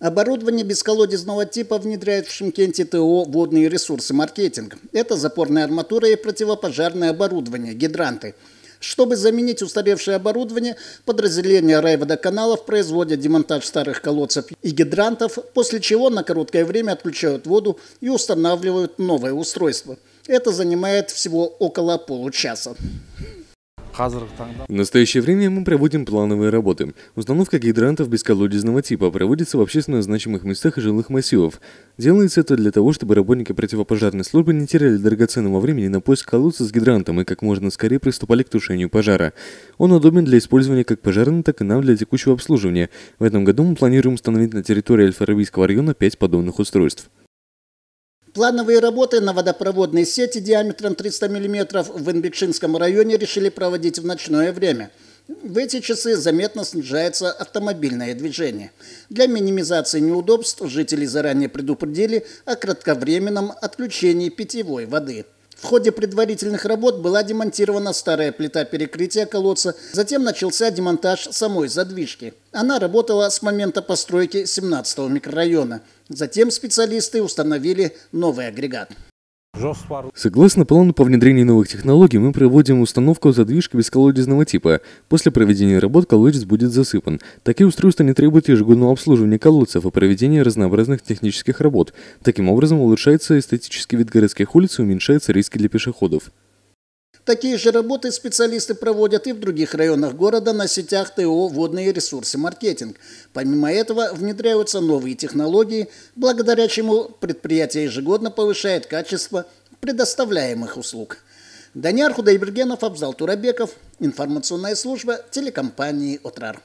Оборудование бесколодезного типа внедряет в Шимкенте ТО «Водные ресурсы маркетинг». Это запорная арматура и противопожарное оборудование, гидранты. Чтобы заменить устаревшее оборудование, подразделения райводоканалов производят демонтаж старых колодцев и гидрантов, после чего на короткое время отключают воду и устанавливают новое устройство. Это занимает всего около получаса. В настоящее время мы проводим плановые работы. Установка гидрантов бесколодезного типа проводится в общественно значимых местах и жилых массивов. Делается это для того, чтобы работники противопожарной службы не теряли драгоценного времени на поиск колодца с гидрантом и как можно скорее приступали к тушению пожара. Он удобен для использования как пожарным, так и нам для текущего обслуживания. В этом году мы планируем установить на территории Альфа-Арабийского района 5 подобных устройств. Плановые работы на водопроводной сети диаметром 300 мм в Инбекшинском районе решили проводить в ночное время. В эти часы заметно снижается автомобильное движение. Для минимизации неудобств жители заранее предупредили о кратковременном отключении питьевой воды. В ходе предварительных работ была демонтирована старая плита перекрытия колодца, затем начался демонтаж самой задвижки. Она работала с момента постройки 17-го микрорайона. Затем специалисты установили новый агрегат. Согласно плану по внедрению новых технологий, мы проводим установку задвижки бесколодезного типа. После проведения работ колодец будет засыпан. Такие устройства не требуют ежегодного обслуживания колодцев и проведения разнообразных технических работ. Таким образом улучшается эстетический вид городских улиц и уменьшаются риски для пешеходов. Такие же работы специалисты проводят и в других районах города на сетях ТО «Водные ресурсы маркетинг». Помимо этого внедряются новые технологии, благодаря чему предприятие ежегодно повышает качество предоставляемых услуг. Даниар Худайбергенов, Абзал Турабеков, информационная служба телекомпании «Отрар».